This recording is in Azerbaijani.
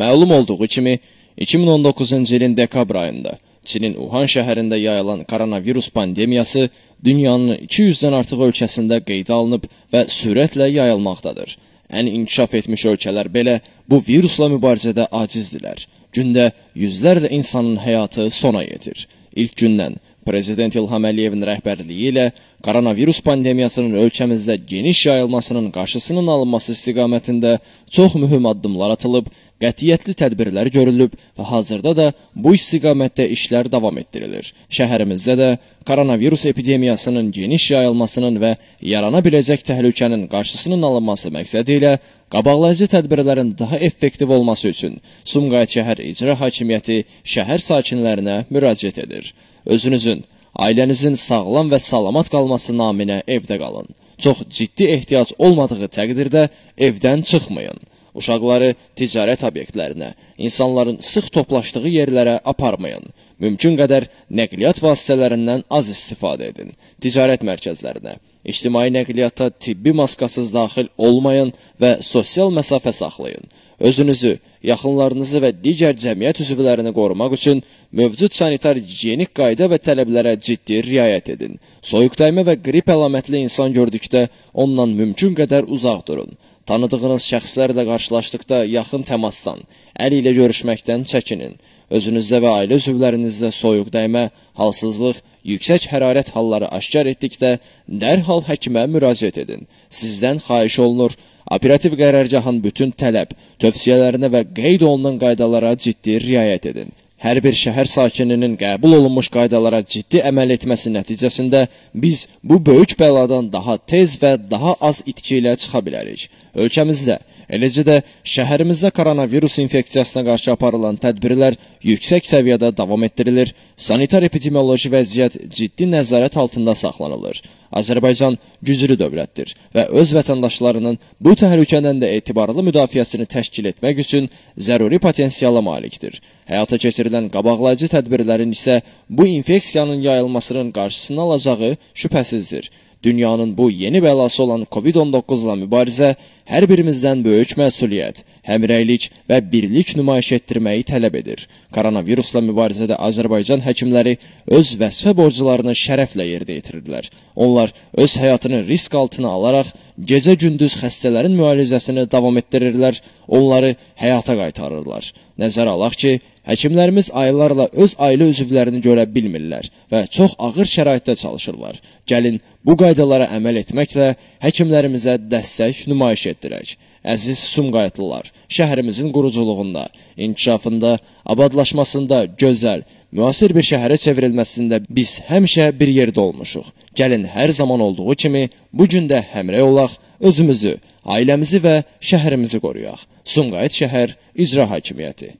Məlum olduğu kimi, 2019-cu ilin dekabr ayında Çinin Uhan şəhərində yayılan koronavirus pandemiyası dünyanın 200-dən artıq ölkəsində qeydə alınıb və sürətlə yayılmaqdadır. Ən inkişaf etmiş ölkələr belə bu virusla mübarizədə acizdilər. Gündə yüzlərlə insanın həyatı sona yetir. İlk gündən Prezident İlham Əliyevin rəhbərliyi ilə koronavirus pandemiyasının ölkəmizdə geniş yayılmasının qarşısının alınması istiqamətində çox mühüm addımlar atılıb, qətiyyətli tədbirlər görülüb və hazırda da bu istiqamətdə işlər davam etdirilir. Şəhərimizdə də koronavirus epidemiyasının geniş yayılmasının və yarana biləcək təhlükənin qarşısının alınması məqsədi ilə qabaqlayıcı tədbirlərin daha effektiv olması üçün Sumqayıt şəhər icra hakimiyyəti şəhər sakinlərinə müraciət edir. Özünüzün, ailənizin sağlam və salamat qalması naminə evdə qalın. Çox ciddi ehtiyac olmadığı təqdirdə evdən çıxmayın. Uşaqları ticarət obyektlərinə, insanların sıx toplaşdığı yerlərə aparmayın. Mümkün qədər nəqliyyat vasitələrindən az istifadə edin. Ticarət mərkəzlərinə, ictimai nəqliyyata tibbi maskasız daxil olmayın və sosial məsafə saxlayın. Özünüzü, yaxınlarınızı və digər cəmiyyət üzvlərini qorumaq üçün mövcud sanitar gigiyenik qayda və tələblərə ciddi riayət edin. Soyuq dəymə və qrip əlamətli insan gördükdə ondan mümkün qədər uzaq durun. Tanıdığınız şəxslərlə qarşılaşdıqda yaxın təmasdan, əl ilə görüşməkdən çəkinin. Özünüzdə və ailə üzvlərinizdə soyuq dəymə, halsızlıq, yüksək hərarət halları aşkar etdikdə dərhal həkimə müraciət edin. Sizdən xahiş olunur, operativ qərargahın bütün tələb, tövsiyələrinə və qeyd olunan qaydalara ciddi riayət edin hər bir şəhər sakininin qəbul olunmuş qaydalara ciddi əməl etməsi nəticəsində biz bu böyük bəladan daha tez və daha az itki ilə çıxa bilərik. Ölkəmizdə Eləcə də şəhərimizdə koronavirus infeksiyasına qarşı aparılan tədbirlər yüksək səviyyədə davam etdirilir, sanitar-epidemioloji vəziyyət ciddi nəzarət altında saxlanılır. Azərbaycan güclü dövlətdir və öz vətəndaşlarının bu təhlükədən də etibarlı müdafiəsini təşkil etmək üçün zəruri potensiala malikdir. Həyata keçirilən qabaqlayıcı tədbirlərin isə bu infeksiyanın yayılmasının qarşısını alacağı şübhəsizdir. Dünyanın bu yeni bəlası olan COVID-19 ilə mübarizə hər birimizdən böyük məsuliyyət, həmrəylik və birlik nümayiş etdirməyi tələb edir. Koronavirusla mübarizədə Azərbaycan həkimləri öz vəzifə borclarını şərəflə yerdə yetirirlər. Onlar öz həyatını risk altına alaraq gecə-gündüz xəstələrin müalicəsini davam etdirirlər, onları həyata qaytarırlar. Nəzərə alaq ki, Həkimlərimiz aylarla öz ailə üzvlərini görə bilmirlər və çox ağır şəraitdə çalışırlar. Gəlin bu qaydalara əməl etməklə həkimlərimizə dəstək nümayiş etdirək. Əziz Sumqayıtlılar, şəhərimizin quruculuğunda, inkişafında, abadlaşmasında gözəl, müasir bir şəhərə çevrilməsində biz həmişə bir yerdə olmuşuq. Gəlin hər zaman olduğu kimi bu gün də həmrəy olaq, özümüzü, ailəmizi və şəhərimizi qoruyaq. Sumqayıt şəhər icra hakimiyyəti